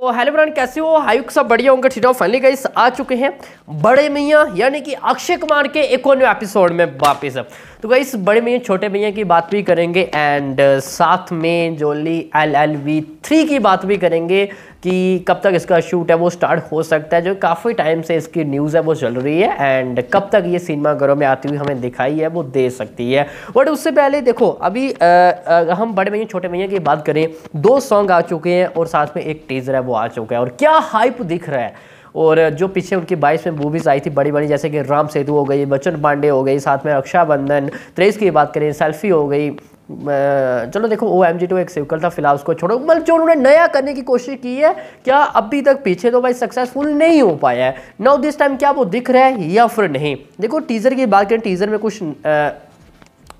तो hello brand कैसे हो हाई सब बढ़िया होंगे ठीक फाइनली गाइस आ चुके हैं बड़े मियाँ यानी कि अक्षय कुमार के और एपिसोड में वापस अब तो इस बड़े भैया छोटे भैया की बात भी करेंगे एंड uh, साथ में Jolly L L B three की बात भी करेंगे कि कब तक इसका शूट है वो स्टार्ट हो सकता है जो काफ़ी टाइम से इसकी न्यूज़ है वो चल रही है एंड कब तक ये सिनेमा घरों में आती हुई हमें दिखाई है वो दे सकती है बट उससे पहले देखो अभी आ, uh, आ, uh, हम बड़े भैया छोटे भैया की बात करें दो सॉन्ग आ चुके हैं और साथ में एक टीज़र है वो आ चुका है और क्या हाइप दिख रहा है और जो पीछे उनकी बाईस में मूवीज़ आई थी बड़ी बड़ी जैसे कि राम सेतु हो गई बच्चन पांडे हो गई साथ में रक्षाबंधन त्रेस की बात करें सेल्फी हो गई चलो देखो ओ एम जी टू एक सिकल था फिलहाल उसको छोड़ो मतलब जो उन्होंने नया करने की कोशिश की है क्या अभी तक पीछे तो भाई सक्सेसफुल नहीं हो पाया है नाउ दिस टाइम क्या वो दिख रहा है या फिर नहीं देखो टीज़र की बात करें टीज़र में कुछ आ,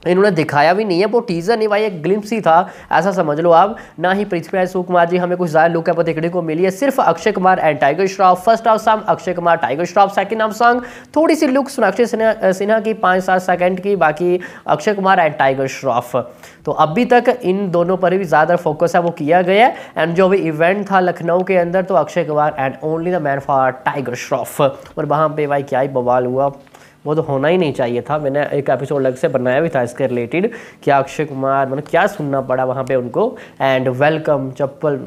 इन्होंने दिखाया भी नहीं है वो टीज़र नहीं भाई एक ग्लिम्स ही था ऐसा समझ लो आप ना ही पृथ्वीराज सुकुमार जी हमें कुछ ज़्यादा लुक वो देखने को मिली है सिर्फ Akshay Kumar and Tiger Shroff first half song Akshay Kumar Tiger Shroff second half song थोड़ी सी लुक अक्षय सिन्हा की पाँच सात सेकंड की बाकी अक्षय कुमार एंड टाइगर श्रॉफ तो अभी तक इन दोनों पर भी ज़्यादा फोकस है वो किया गया है एंड जो अभी इवेंट था लखनऊ के अंदर तो Akshay Kumar and only the man for Tiger Shroff और वहाँ पर भाई क्या ही बवाल हुआ वो तो होना ही नहीं चाहिए था मैंने एक एपिसोड अलग से बनाया भी था इसके रिलेटेड कि अक्षय कुमार मतलब क्या सुनना पड़ा वहाँ पे उनको एंड वेलकम चप्पल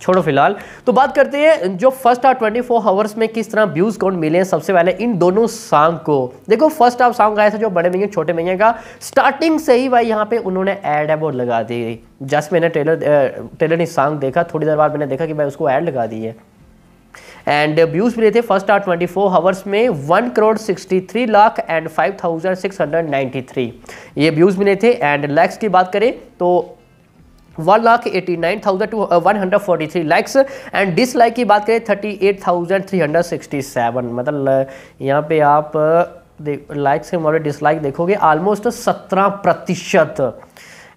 छोड़ो फिलहाल तो बात करते हैं जो फर्स्ट हाफ 24 फोर आवर्स में किस तरह व्यूज़ काउंट मिले हैं सबसे पहले इन दोनों सॉन्ग को देखो फर्स्ट हाफ सॉन्ग आया था जो बड़े महंगे छोटे महंगे का स्टार्टिंग से ही भाई यहाँ पे उन्होंने ऐड है वो लगा दी जस्ट मैंने ट्रेलर ट्रेलर ने सॉन्ग देखा थोड़ी देर बाद मैंने देखा कि भाई उसको ऐड लगा दी है एंड व्यूज़ uh, मिले थे फर्स्ट आर 24 आवर्स में one crore sixty three lakh and five thousand six hundred ninety three ये व्यूज़ मिले थे एंड लैक्स की बात करें तो one lakh eighty nine thousand two one hundred forty three likes and dislike की बात करें thirty eight thousand three hundred sixty seven मतलब uh, यहाँ पे आप लाइक्स uh, के मामले डिसलाइक देखोगे ऑलमोस्ट सत्रह प्रतिशत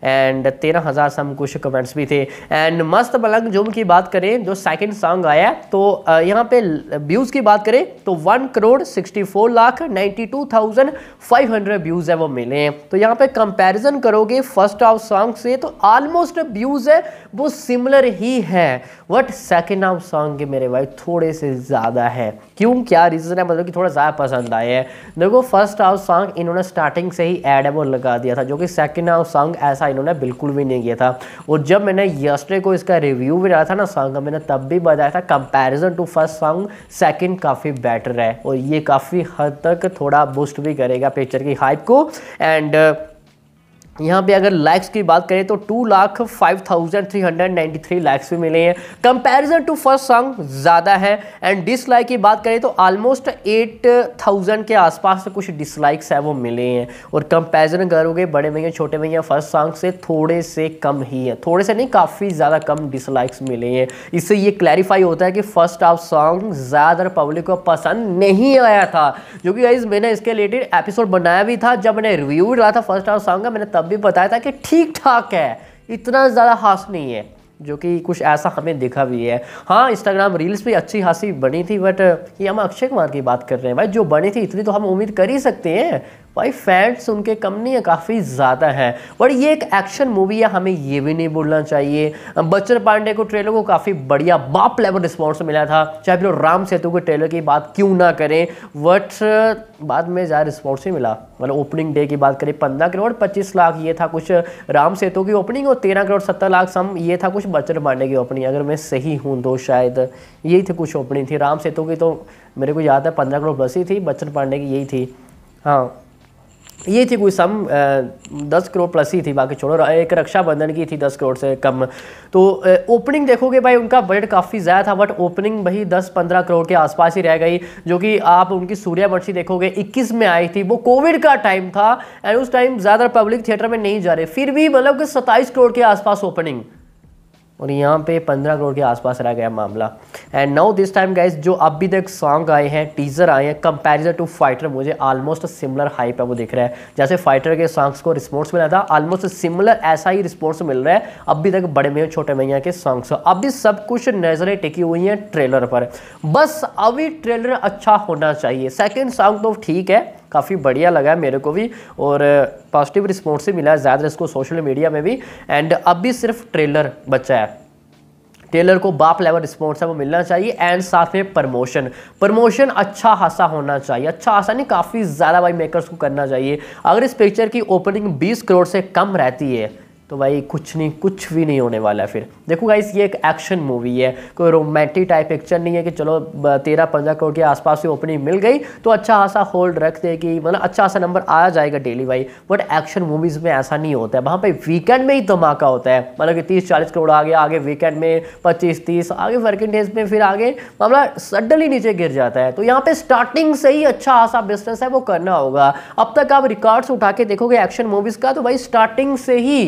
एंड तेरह हज़ार सम कुछ कमेंट्स भी थे एंड मस्त पलंग जुम की बात करें जो सेकंड सॉन्ग आया तो यहाँ पे व्यूज़ की बात करें तो one crore sixty four lakh ninety two thousand five hundred views है वो मिले हैं तो यहाँ पे कंपैरिजन करोगे फर्स्ट हाफ सॉन्ग से तो ऑलमोस्ट व्यूज़ है वो सिमिलर ही है बट सेकेंड हाफ सॉन्ग के मेरे भाई थोड़े से ज़्यादा है क्यों क्या रीज़न है मतलब कि थोड़ा ज़्यादा पसंद आया है देखो फर्स्ट हाफ सॉन्ग इन्होंने स्टार्टिंग से ही एड है वो लगा दिया था जो कि सेकेंड हाफ सॉन्ग ऐसा था इन्होंने बिल्कुल भी नहीं किया था और जब मैंने यस्टरडे को इसका रिव्यू भी डाला था ना सॉन्ग का मैंने तब भी बताया था comparison to first song second काफ़ी बेटर है और ये काफ़ी हद तक थोड़ा बूस्ट भी करेगा पिक्चर की हाइप को एंड यहाँ पे अगर लैक्स की बात करें तो two lakh five thousand three hundred ninety three likes भी मिले हैं कंपैरिजन टू फर्स्ट सॉन्ग ज़्यादा है एंड डिसलाइक की बात करें तो ऑलमोस्ट एट थाउजेंड के आसपास से कुछ डिसलाइक्स है वो मिले हैं और कंपैरिजन करोगे बड़े भैया छोटे भैया फर्स्ट सॉन्ग से थोड़े से कम ही है थोड़े से नहीं काफ़ी ज़्यादा कम डिसलाइक्स मिले हैं इससे ये क्लैरिफाई होता है कि फर्स्ट हाफ सॉन्ग ज़्यादातर पब्लिक को पसंद नहीं आया था जो कि मैंने इसके रिलेटेड एपिसोड बनाया भी था जब मैंने रिव्यू डाला था फर्स्ट हाफ सॉन्ग का मैंने तब भी बताया था कि ठीक ठाक है इतना ज़्यादा हास नहीं है जो कि कुछ ऐसा हमें देखा भी है हाँ इंस्टाग्राम रील्स भी अच्छी खासी बनी थी बट ये हम अक्षय कुमार की बात कर रहे हैं भाई जो बनी थी इतनी तो हम उम्मीद कर ही सकते हैं भाई फैट्स उनके कम नहीं है काफ़ी ज़्यादा है और ये एक एक्शन मूवी है हमें ये भी नहीं बोलना चाहिए बच्चन पांडे को ट्रेलर को काफ़ी बढ़िया बाप लेवल रिस्पॉन्स मिला था चाहे फिर राम सेतु के ट्रेलर की बात क्यों ना करें बट बाद में ज़्यादा रिस्पॉन्स ही मिला मतलब ओपनिंग डे की बात करें पंद्रह करोड़ पच्चीस लाख ये था कुछ राम सेतु की ओपनिंग और तेरह करोड़ सत्तर लाख सम ये था कुछ बच्चन पांडे की ओपनिंग अगर मैं सही हूँ तो शायद यही थी कुछ ओपनिंग थी राम सेतु की तो मेरे को याद है पंद्रह करोड़ प्लस ही थी बच्चन पांडे की यही थी हाँ ये थी कोई सम दस करोड़ प्लस ही थी बाकी छोड़ो एक रक्षाबंधन की थी दस करोड़ से कम तो ओपनिंग देखोगे भाई उनका बजट काफ़ी ज़्यादा था बट ओपनिंग भाई दस पंद्रह करोड़ के आसपास ही रह गई जो कि आप उनकी सूर्यावंशी देखोगे इक्कीस में आई थी वो कोविड का टाइम था एंड उस टाइम ज़्यादा पब्लिक थिएटर में नहीं जा रहे फिर भी मतलब कि सत्ताईस करोड़ के आसपास ओपनिंग और यहाँ पे पंद्रह करोड़ के आसपास रह गया मामला and now this time guys जो अभी तक सॉन्ग आए हैं टीज़र आए हैं कंपैरिजन टू फाइटर मुझे ऑलमोस्ट सिमिलर हाइप है वो दिख रहा है जैसे फाइटर के सॉन्ग्स को रिस्पॉन्स मिला था ऑलमोस्ट सिमिलर ऐसा ही रिस्पॉन्स मिल रहा है अभी तक बड़े मैं छोटे मैया के सॉन्ग्स अभी सब कुछ नज़रें टिकी हुई हैं ट्रेलर पर बस अभी ट्रेलर अच्छा होना चाहिए सेकेंड सॉन्ग तो ठीक है काफ़ी बढ़िया लगा है मेरे को भी और पॉजिटिव रिस्पॉन्स भी मिला है ज़्यादा इसको सोशल मीडिया में भी एंड अब भी सिर्फ ट्रेलर बचा है टेलर को बाप लेवल रिस्पॉन्स है वो मिलना चाहिए एंड साथ में प्रमोशन प्रमोशन अच्छा खासा होना चाहिए अच्छा खासा नहीं काफ़ी ज़्यादा भाई मेकर्स को करना चाहिए अगर इस पिक्चर की ओपनिंग 20 करोड़ से कम रहती है तो भाई कुछ नहीं कुछ भी नहीं होने वाला फिर देखो गाइस ये एक एक्शन मूवी है कोई रोमांटिक टाइप पिक्चर नहीं है कि चलो तेरह पंद्रह करोड़ के आसपास ही ओपनिंग मिल गई तो अच्छा खासा होल्ड रख देगी मतलब अच्छा खासा नंबर आ जाएगा डेली भाई बट एक्शन मूवीज़ में ऐसा नहीं होता है वहाँ पर वीकेंड में ही धमाका होता है मतलब कि तीस चालीस करोड़ आगे आगे वीकेंड में पच्चीस तीस आगे वर्किंग डेज में फिर आगे मामला सडनली नीचे गिर जाता है तो यहाँ पर स्टार्टिंग से ही अच्छा खासा बिजनेस है वो करना होगा अब तक आप रिकॉर्ड्स उठा के देखोगे एक्शन मूवीज़ का तो भाई स्टार्टिंग से ही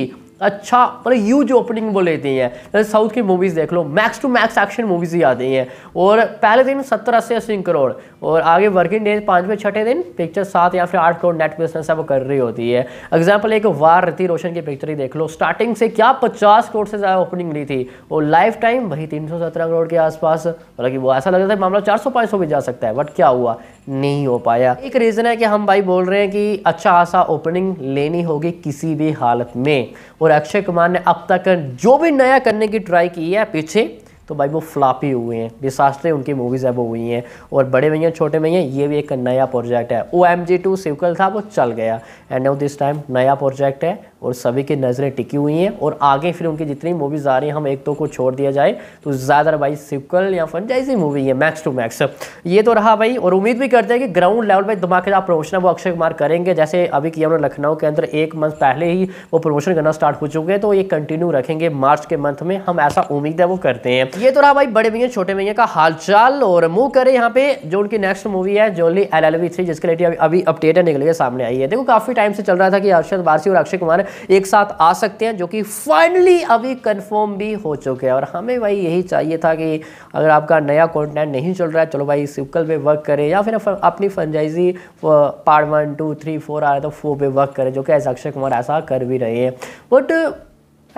अच्छा पर यूज ओपनिंग वो लेती हैं जैसे साउथ की मूवीज़ देख लो max to max action movies ही आती हैं और पहले दिन सत्तर अस्सी अस्सी करोड़ और आगे वर्किंग डेज पाँचवें छठे दिन पिक्चर सात या फिर आठ करोड़ नेट बिजनेस है वो कर रही होती है एग्जाम्पल एक वार रति रोशन की पिक्चर ही देख लो स्टार्टिंग से क्या पचास करोड़ से ज़्यादा ओपनिंग ली थी और लाइफ टाइम वही तीन करोड़ के आसपास हालांकि मतलब वो ऐसा लग रहा था मामला चार सौ भी जा सकता है बट क्या हुआ नहीं हो पाया एक रीज़न है कि हम भाई बोल रहे हैं कि अच्छा खासा ओपनिंग लेनी होगी किसी भी हालत में और अक्षय कुमार ने अब तक जो भी नया करने की ट्राई की है पीछे तो भाई वो फ्लापी हुए हैं डिसास्टरें उनकी मूवीज़ है वो हुई हैं और बड़े भैया छोटे भैया ये भी एक नया प्रोजेक्ट है O M G two sequel था वो चल गया एंड ऑफ दिस टाइम नया प्रोजेक्ट है और सभी की नज़रें टिकी हुई हैं और आगे फिर उनकी जितनी मूवीज़ आ रही हैं हम एक दो तो को छोड़ दिया जाए तो ज़्यादा भाई सिक्वल या फन जैसी मूवी है मैक्स टू मैक्स ये तो रहा भाई और उम्मीद भी करते हैं कि ग्राउंड लेवल पर धमाकेदार प्रमोशन वो अक्षय कुमार करेंगे जैसे अभी किया उन्होंने लखनऊ के अंदर एक मंथ पहले ही वो प्रमोशन करना स्टार्ट हो चुके हैं तो ये कंटिन्यू रखेंगे मार्च के मंथ में हम ऐसा उम्मीद है वो करते हैं ये तो रहा भाई बड़े भैया छोटे भैया का हालचाल और मूव करे यहाँ पे जो उनकी नेक्स्ट मूवी है Jolly L L B three जिसके लिए अभी अपडेट है निकल के सामने आई है देखो काफ़ी टाइम से चल रहा था कि अर्षद वारसी और अक्षय कुमार एक साथ आ सकते हैं जो कि फाइनली अभी कन्फर्म भी हो चुके हैं और हमें भाई यही चाहिए था कि अगर आपका नया कॉन्टेंट नहीं चल रहा है चलो भाई सिक्कल पे वर्क करें या फिर अपनी franchise part one two three four आ रहा है तो फोर पे वर्क करें जो कि ऐसा अक्षय कुमार ऐसा कर भी रहे हैं बट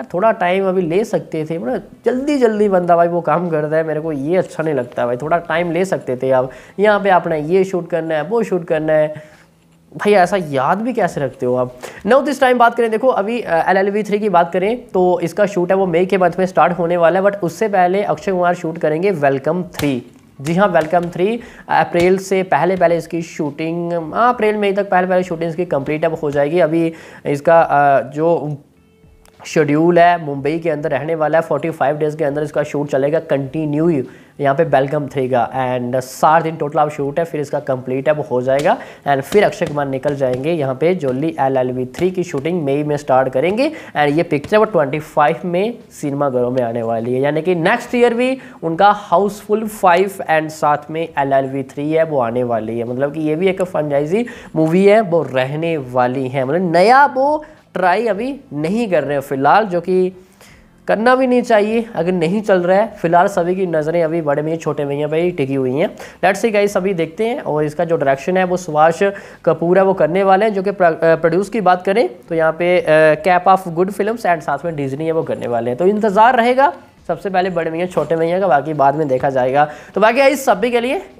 यार थोड़ा टाइम अभी ले सकते थे बड़ा जल्दी जल्दी बंदा भाई वो काम करता है मेरे को ये अच्छा नहीं लगता भाई थोड़ा टाइम ले सकते थे आप यहाँ पे आपने ये शूट करना है वो शूट करना है भाई ऐसा याद भी कैसे रखते हो आप नौ इस टाइम बात करें देखो अभी एल एल वी थ्री की बात करें तो इसका शूट है वो मई के मंथ में स्टार्ट होने वाला है बट उससे पहले अक्षय कुमार शूट करेंगे वेलकम थ्री जी हाँ वेलकम थ्री अप्रैल से पहले पहले इसकी शूटिंग हाँ अप्रैल मई तक पहले पहले शूटिंग इसकी कंप्लीट अब हो जाएगी अभी इसका जो शेड्यूल है मुंबई के अंदर रहने वाला है फोर्टी फाइव डेज़ के अंदर इसका शूट चलेगा कंटिन्यू यहाँ पे बेलगम थेगा एंड सात दिन टोटल आप शूट है फिर इसका कंप्लीट है वो हो जाएगा एंड फिर अक्षय कुमार निकल जाएंगे यहाँ पे Jolly L L B three की शूटिंग मई में स्टार्ट करेंगे एंड ये पिक्चर वो 25 में सिनेमाघरों में आने वाली है यानी कि नेक्स्ट ईयर भी उनका हाउसफुल फाइव एंड साथ में एल एल वी थ्री है वो आने वाली है मतलब कि ये भी एक फ्रेंचाइजी मूवी है वो रहने वाली है मतलब नया वो ट्राई अभी नहीं कर रहे हैं फ़िलहाल जो कि करना भी नहीं चाहिए अगर नहीं चल रहा है फिलहाल सभी की नज़रें अभी बड़े में छोटे भैया भाई टिकी हुई हैं लेट्स सी गाइस सभी देखते हैं और इसका जो डायरेक्शन है वो सुभाष कपूर है वो करने वाले हैं जो कि प्रोड्यूस की बात करें तो यहाँ पे cap off good film and साथ में डिजनी है वो करने वाले हैं तो इंतज़ार रहेगा सबसे पहले बड़े भैया छोटे भैया का बाकी बाद में देखा जाएगा तो बाकी इस सभी के लिए